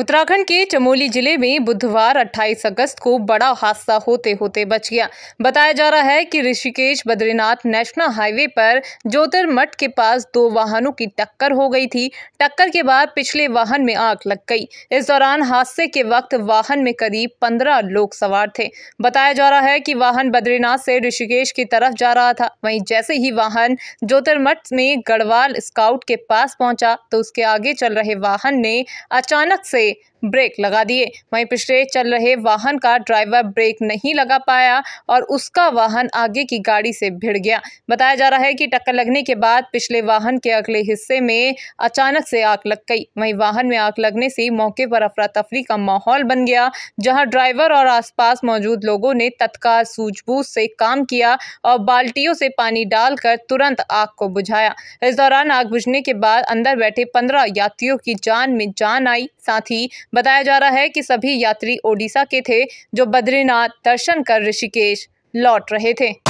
उत्तराखंड के चमोली जिले में बुधवार 28 अगस्त को बड़ा हादसा होते होते बच गया बताया जा रहा है कि ऋषिकेश बद्रीनाथ नेशनल हाईवे पर ज्योतिर्मठ के पास दो वाहनों की टक्कर हो गई थी टक्कर के बाद पिछले वाहन में आग लग गई इस दौरान हादसे के वक्त वाहन में करीब पंद्रह लोग सवार थे बताया जा रहा है कि वाहन बद्रीनाथ से ऋषिकेश की तरफ जा रहा था वहीं जैसे ही वाहन ज्योतिर्मठ में गढ़वाल स्काउट के पास पहुंचा तो उसके आगे चल रहे वाहन ने अचानक से say ब्रेक लगा दिए वहीं पिछले चल रहे वाहन का ड्राइवर ब्रेक नहीं लगा पाया और उसका वाहन आगे की गाड़ी से भिड़ गया बताया जा रहा है कि टक्कर लगने के बाद पिछले वाहन के अगले हिस्से में अचानक से आग लग गई वहीं वाहन में आग लगने से मौके पर अफरा तफरी का माहौल बन गया जहां ड्राइवर और आसपास मौजूद लोगों ने तत्काल सूझबूझ से काम किया और बाल्टियों से पानी डालकर तुरंत आग को बुझाया इस दौरान आग बुझने के बाद अंदर बैठे पंद्रह यात्रियों की जान में जान आई साथ ही बताया जा रहा है कि सभी यात्री ओडिशा के थे जो बद्रीनाथ दर्शन कर ऋषिकेश लौट रहे थे